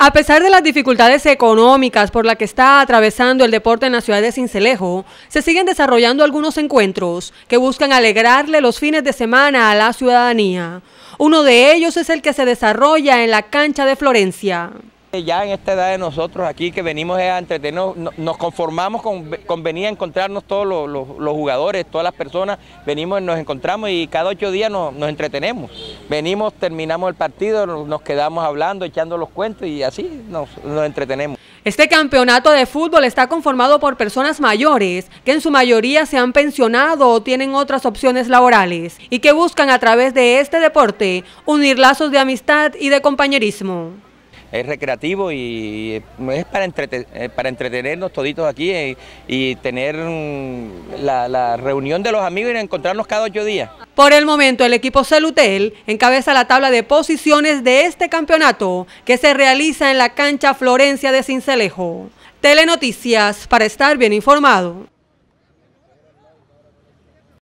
A pesar de las dificultades económicas por las que está atravesando el deporte en la ciudad de Cincelejo, se siguen desarrollando algunos encuentros que buscan alegrarle los fines de semana a la ciudadanía. Uno de ellos es el que se desarrolla en la cancha de Florencia. Ya en esta edad de nosotros aquí que venimos a entretenernos, nos conformamos con, venir a encontrarnos todos los, jugadores, todas las personas, venimos, nos encontramos y cada ocho días nos entretenemos venimos, terminamos el partido, nos quedamos hablando, echando los cuentos y así nos, entretenemos. Este campeonato de fútbol está conformado por personas mayores que en su mayoría se han pensionado o tienen otras opciones laborales y que buscan a través de este deporte unir lazos de amistad y de compañerismo es recreativo y es para, eh, entretenernos toditos aquí eh, y, tener mm, la, la, reunión de los amigos y encontrarnos cada ocho días. Por el momento, el equipo Celutel encabeza la tabla de posiciones de este campeonato que se realiza en la cancha Florencia de Cincelejo. Telenoticias para estar bien informado.